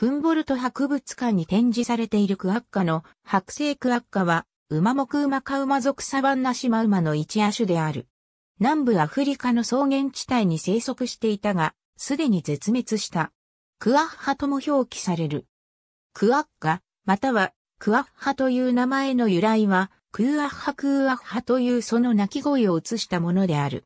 フンボルト博物館に展示されているクアッカの白星クアッカは、ウマモクウマカウマ属サバンナシマウマの一亜種である。南部アフリカの草原地帯に生息していたが、すでに絶滅した。クアッハとも表記される。クアッカ、またはクアッハという名前の由来は、クーアッハクーアッハというその鳴き声を映したものである。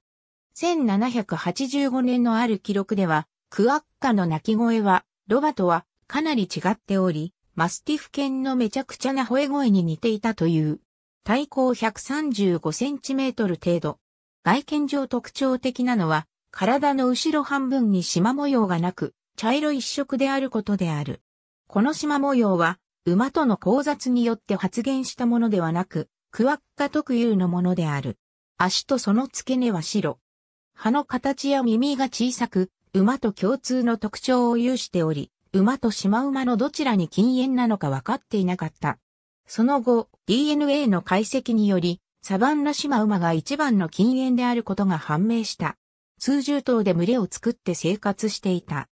1785年のある記録では、クアッカの鳴き声は、ロバトはかなり違っており、マスティフ犬のめちゃくちゃな吠え声に似ていたという。体高135センチメートル程度。外見上特徴的なのは、体の後ろ半分に縞模様がなく、茶色一色であることである。この縞模様は、馬との交雑によって発現したものではなく、クワッカ特有のものである。足とその付け根は白。葉の形や耳が小さく、馬と共通の特徴を有しており、馬とシマウマのどちらに禁煙なのか分かっていなかった。その後、DNA の解析により、サバンナシマウマが一番の禁煙であることが判明した。数十頭で群れを作って生活していた。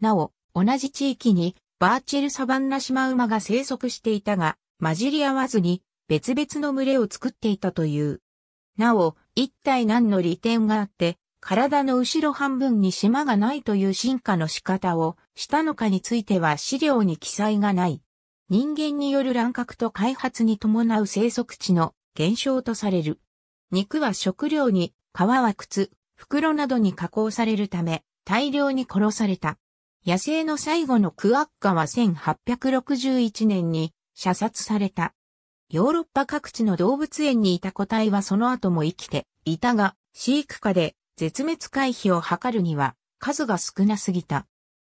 なお、同じ地域にバーチェルサバンナシマウマが生息していたが、混じり合わずに別々の群れを作っていたという。なお、一体何の利点があって、体の後ろ半分に島がないという進化の仕方をしたのかについては資料に記載がない。人間による乱獲と開発に伴う生息地の減少とされる。肉は食料に、皮は靴、袋などに加工されるため、大量に殺された。野生の最後のクアッカは1861年に射殺された。ヨーロッパ各地の動物園にいた個体はその後も生きていたが、飼育下で絶滅回避を図るには数が少なすぎた。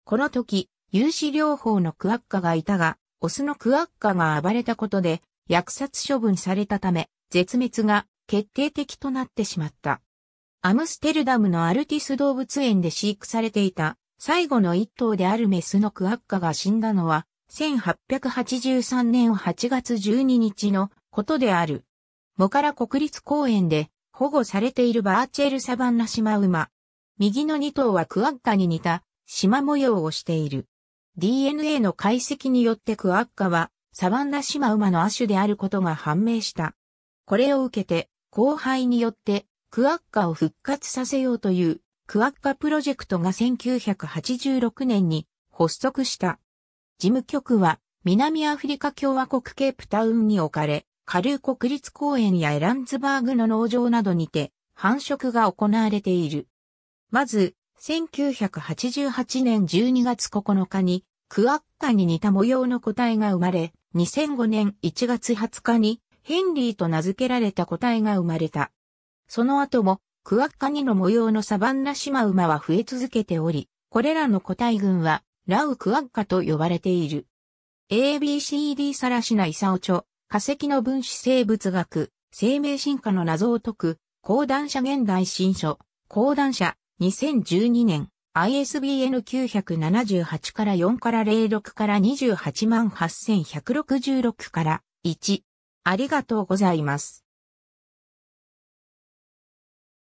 この時、有志療法のクワッカがいたが、オスのクワッカが暴れたことで、虐殺処分されたため、絶滅が決定的となってしまった。アムステルダムのアルティス動物園で飼育されていた最後の一頭であるメスのクワッカが死んだのは1883年8月12日のことである。モカラ国立公園で保護されているバーチェルサバンナシマウマ。右の2頭はクアッカに似たマ模様をしている。DNA の解析によってクアッカはサバンナシマウマの亜種であることが判明した。これを受けて後輩によってクアッカを復活させようというクアッカプロジェクトが1986年に発足した。事務局は南アフリカ共和国ケープタウンに置かれ、カルー国立公園やエランズバーグの農場などにて繁殖が行われている。まず、1988年12月9日に、クアッカに似た模様の個体が生まれ、2005年1月20日に、ヘンリーと名付けられた個体が生まれた。その後も、クアッカニの模様のサバンナシマウマは増え続けており、これらの個体群は、ラウクアッカと呼ばれている。ABCD サラシナイサオチョ、化石の分子生物学、生命進化の謎を解く、講談社現代新書、講談社、2012年、ISBN 978から4から06から288,166から1。ありがとうございます。